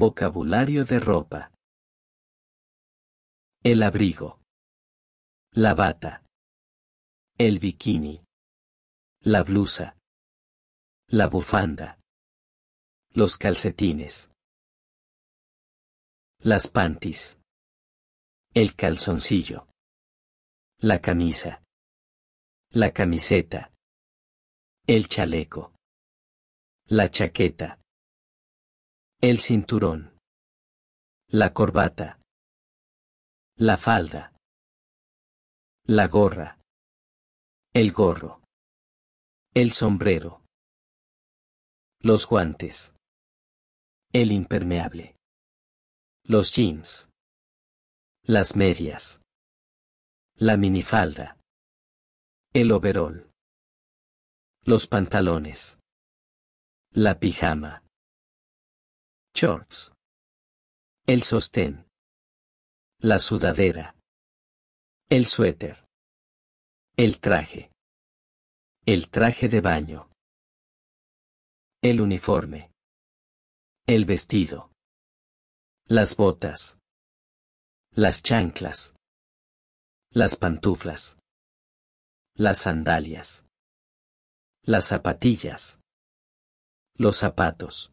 Vocabulario de ropa. El abrigo. La bata. El bikini. La blusa. La bufanda. Los calcetines. Las panties. El calzoncillo. La camisa. La camiseta. El chaleco. La chaqueta. El cinturón. La corbata. La falda. La gorra. El gorro. El sombrero. Los guantes. El impermeable. Los jeans. Las medias. La minifalda. El overol. Los pantalones. La pijama. Shorts. El sostén. La sudadera. El suéter. El traje. El traje de baño. El uniforme. El vestido. Las botas. Las chanclas. Las pantuflas. Las sandalias. Las zapatillas. Los zapatos.